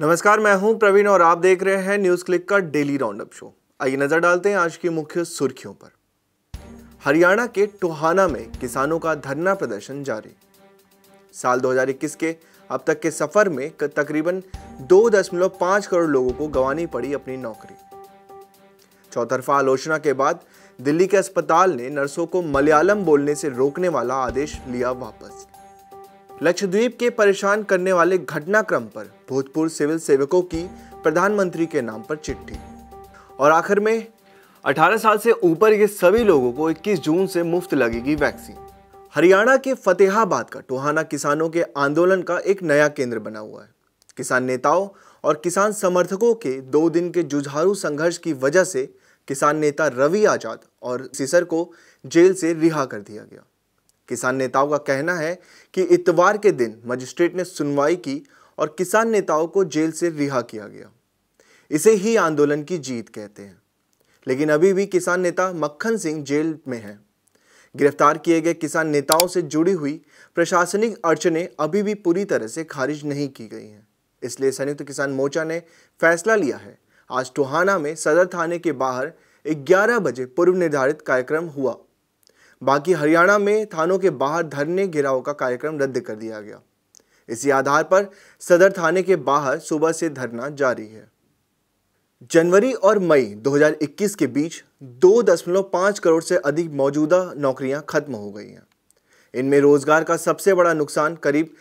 नमस्कार मैं हूं प्रवीण और आप देख रहे हैं न्यूज क्लिक का डेली राउंडअप शो आइए नजर डालते हैं आज की मुख्य सुर्खियों पर हरियाणा के टोहाना में किसानों का धरना प्रदर्शन जारी साल 2021 के अब तक के सफर में तकरीबन 2.5 करोड़ लोगों को गंवानी पड़ी अपनी नौकरी चौतरफा आलोचना के बाद दिल्ली के अस्पताल ने नर्सों को मलयालम बोलने से रोकने वाला आदेश लिया वापस लक्षद्वीप के परेशान करने वाले घटनाक्रम पर भोजपुर सिविल सेवकों की प्रधानमंत्री के नाम पर चिट्ठी और आखिर में 18 साल से ऊपर के सभी लोगों को 21 जून से मुफ्त लगेगी वैक्सीन हरियाणा के फतेहाबाद का टोहाना किसानों के आंदोलन का एक नया केंद्र बना हुआ है किसान नेताओं और किसान समर्थकों के दो दिन के जुझारू संघर्ष की वजह से किसान नेता रवि आजाद और सिसर को जेल से रिहा कर दिया गया किसान नेताओं का कहना है कि इतवार के दिन मजिस्ट्रेट ने सुनवाई की और किसान नेताओं को जेल से रिहा किया गया इसे ही आंदोलन की जीत कहते हैं लेकिन अभी भी किसान नेता मक्खन सिंह जेल में हैं गिरफ्तार किए गए किसान नेताओं से जुड़ी हुई प्रशासनिक अड़चने अभी भी पूरी तरह से खारिज नहीं की गई हैं इसलिए संयुक्त किसान मोर्चा ने फैसला लिया है आज टोहाना में सदर थाने के बाहर 11 बजे पूर्व निर्धारित कार्यक्रम हुआ बाकी हरियाणा में थानों के बाहर धरने घेराव का कार्यक्रम रद्द कर दिया गया इसी आधार पर सदर थाने के बाहर सुबह से धरना जारी है जनवरी और मई 2021 के बीच 2.5 करोड़ से अधिक मौजूदा नौकरियां खत्म हो गई हैं इनमें रोजगार का सबसे बड़ा नुकसान करीब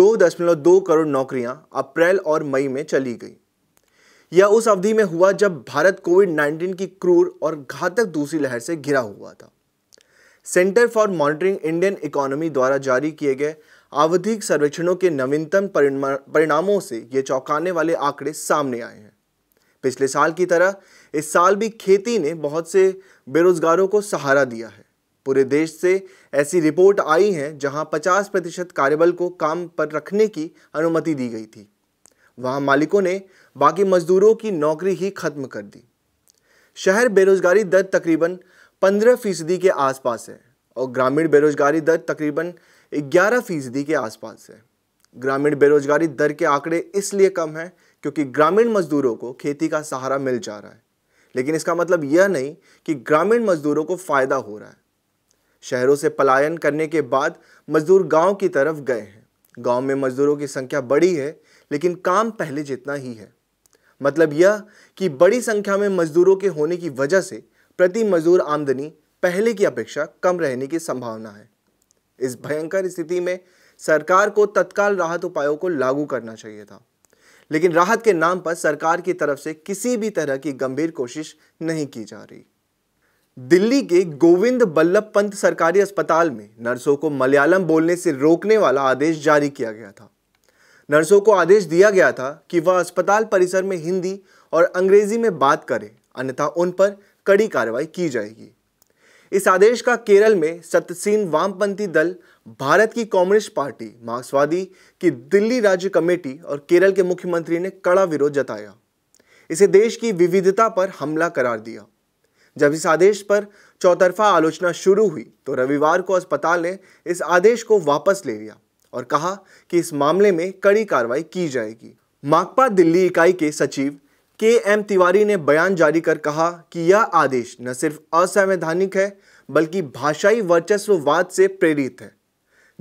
2.2 करोड़ नौकरियां अप्रैल और मई में चली गई यह उस अवधि में हुआ जब भारत कोविड 19 की क्रूर और घातक दूसरी लहर से घिरा हुआ था centre for monitoring Indian economy द्वारा जारी किए गए आवधिक सर्वेक्षणों के नवीनतम परिणामों से ये चौंकाने वाले आंकड़े सामने आए हैं पिछले साल की तरह इस साल भी खेती ने बहुत से बेरोजगारों को सहारा दिया है पूरे देश से ऐसी रिपोर्ट आई है जहां 50 प्रतिशत कार्यबल को काम पर रखने की अनुमति दी गई थी वहां मालिकों ने बाकी मजदूरों की नौकरी ही खत्म कर दी शहर बेरोजगारी दर तकरीबन पंद्रह फीसदी के आसपास है और ग्रामीण बेरोजगारी दर तकरीबन ग्यारह फीसदी के आसपास है ग्रामीण बेरोजगारी दर के आंकड़े इसलिए कम हैं क्योंकि ग्रामीण मजदूरों को खेती का सहारा मिल जा रहा है लेकिन इसका मतलब यह नहीं कि ग्रामीण मजदूरों को फ़ायदा हो रहा है शहरों से पलायन करने के बाद मजदूर गांव की तरफ गए हैं गांव में मजदूरों की संख्या बड़ी है लेकिन काम पहले जितना ही है मतलब यह कि बड़ी संख्या में मजदूरों के होने की वजह से प्रति मजदूर आमदनी पहले की अपेक्षा कम रहने की संभावना है इस भयंकर स्थिति में सरकार को तत्काल राहत उपायों को लागू करना चाहिए था लेकिन राहत के नाम पर सरकार की तरफ से किसी भी तरह की गंभीर कोशिश नहीं की जा रही दिल्ली के गोविंद बल्लभ पंत सरकारी अस्पताल में नर्सों को मलयालम बोलने से रोकने वाला आदेश जारी किया गया था नर्सों को आदेश दिया गया था कि वह अस्पताल परिसर में हिंदी और अंग्रेजी में बात करें अन्यथा उन पर कड़ी कार्रवाई की जाएगी इस आदेश का केरल में सत्यसीन वामपंथी दल भारत की कम्युनिस्ट पार्टी मार्क्सवादी की दिल्ली राज्य कमेटी और केरल के मुख्यमंत्री ने कड़ा विरोध जताया इसे देश की विविधता पर हमला करार दिया जब इस आदेश पर चौतरफा आलोचना शुरू हुई तो रविवार को अस्पताल ने इस आदेश को वापस ले लिया और कहा कि इस मामले में कड़ी कार्रवाई की जाएगी माकपा दिल्ली इकाई के सचिव के एम तिवारी ने बयान जारी कर कहा कि यह आदेश न सिर्फ असंवैधानिक है बल्कि भाषाई वर्चस्ववाद से प्रेरित है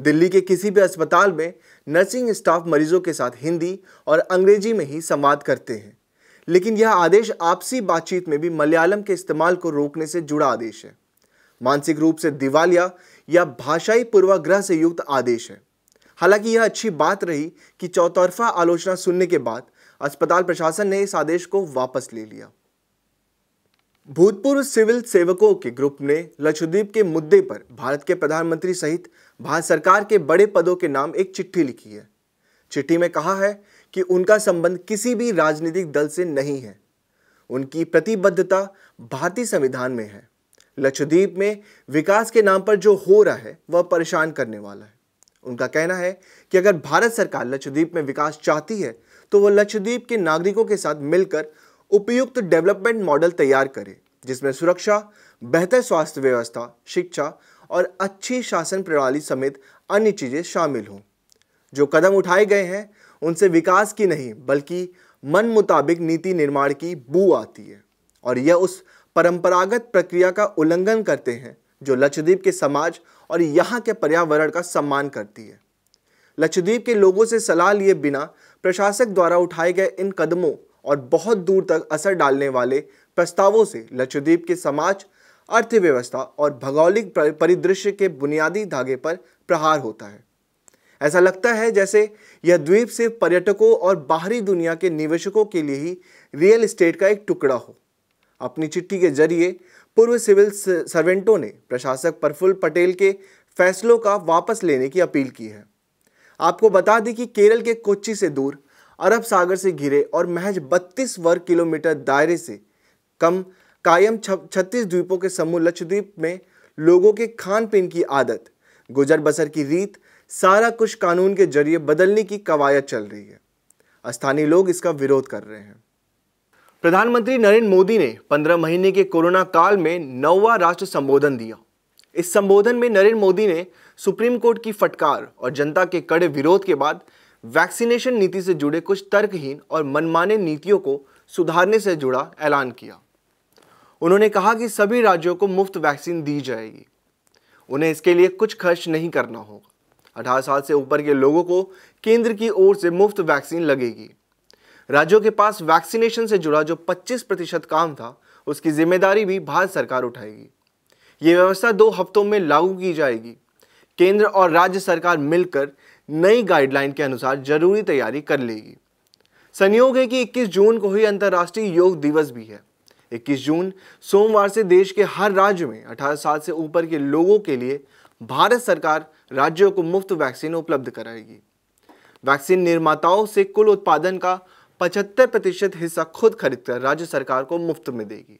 दिल्ली के किसी भी अस्पताल में नर्सिंग स्टाफ मरीजों के साथ हिंदी और अंग्रेजी में ही संवाद करते हैं लेकिन यह आदेश आपसी बातचीत में भी मलयालम के इस्तेमाल को रोकने से जुड़ा आदेश है मानसिक रूप से दिवालिया या भाषाई पूर्वाग्रह से युक्त आदेश है हालांकि यह अच्छी बात रही कि चौतरफा आलोचना सुनने के बाद अस्पताल प्रशासन ने इस आदेश को वापस ले लिया भूतपूर्व सिविल सेवकों के ग्रुप ने लक्षद्वीप के मुद्दे पर भारत के प्रधानमंत्री सहित भारत सरकार के बड़े पदों के नाम एक चिट्ठी लिखी है चिट्ठी में कहा है कि उनका संबंध किसी भी राजनीतिक दल से नहीं है उनकी प्रतिबद्धता भारतीय संविधान में है लक्षद्वीप में विकास के नाम पर जो हो रहा है वह परेशान करने वाला है उनका कहना है कि अगर भारत सरकार लक्षद्वीप में विकास चाहती है तो वह लक्षद्वीप के नागरिकों के साथ मिलकर उपयुक्त डेवलपमेंट मॉडल तैयार करे जिसमें सुरक्षा बेहतर स्वास्थ्य व्यवस्था शिक्षा और अच्छी शासन प्रणाली समेत अन्य चीज़ें शामिल हों जो कदम उठाए गए हैं उनसे विकास की नहीं बल्कि मन मुताबिक नीति निर्माण की बू आती है और यह उस परंपरागत प्रक्रिया का उल्लंघन करते हैं जो लक्षद्वीप के समाज और यहाँ के पर्यावरण का सम्मान करती है लक्षद्वीप के लोगों से सलाह लिए बिना प्रशासक द्वारा उठाए गए इन कदमों और बहुत दूर तक असर डालने वाले प्रस्तावों से लक्षद्वीप के समाज अर्थव्यवस्था और भौगोलिक परिदृश्य के बुनियादी धागे पर प्रहार होता है ऐसा लगता है जैसे यह द्वीप सिर्फ पर्यटकों और बाहरी दुनिया के निवेशकों के लिए ही रियल इस्टेट का एक टुकड़ा हो अपनी चिट्ठी के जरिए पूर्व सिविल सर्वेंटों ने प्रशासक प्रफुल्ल पटेल के फैसलों का वापस लेने की अपील की है आपको बता दें कि केरल के कोच्चि से दूर अरब सागर से घिरे और महज 32 वर्ग किलोमीटर दायरे से कम कायम छत्तीस द्वीपों के समूह लक्षद्वीप में लोगों के खान पीन की आदत गुजर बसर की रीत सारा कुछ कानून के जरिए बदलने की कवायद चल रही है स्थानीय लोग इसका विरोध कर रहे हैं प्रधानमंत्री नरेंद्र मोदी ने 15 महीने के कोरोना काल में नौवा राष्ट्र संबोधन दिया इस संबोधन में नरेंद्र मोदी ने सुप्रीम कोर्ट की फटकार और जनता के कड़े विरोध के बाद वैक्सीनेशन नीति से जुड़े कुछ तर्कहीन और मनमाने नीतियों को सुधारने से जुड़ा ऐलान किया उन्होंने कहा कि सभी राज्यों को मुफ्त वैक्सीन दी जाएगी उन्हें इसके लिए कुछ खर्च नहीं करना होगा अठारह साल से ऊपर के लोगों को केंद्र की ओर से मुफ्त वैक्सीन लगेगी राज्यों के पास वैक्सीनेशन से जुड़ा जो 25 प्रतिशत काम था उसकी जिम्मेदारी भी भारत सरकार उठाएगी ये व्यवस्था दो हफ्तों में लागू की जाएगी केंद्र और राज्य सरकार मिलकर नई गाइडलाइन के अनुसार जरूरी तैयारी कर लेगी संयोग है कि 21 जून को ही अंतर्राष्ट्रीय योग दिवस भी है 21 जून सोमवार से देश के हर राज्य में 18 साल से ऊपर के लोगों के लिए भारत सरकार राज्यों को मुफ्त वैक्सीन उपलब्ध कराएगी वैक्सीन निर्माताओं से कुल उत्पादन का 75 प्रतिशत हिस्सा खुद खरीदकर राज्य सरकार को मुफ्त में देगी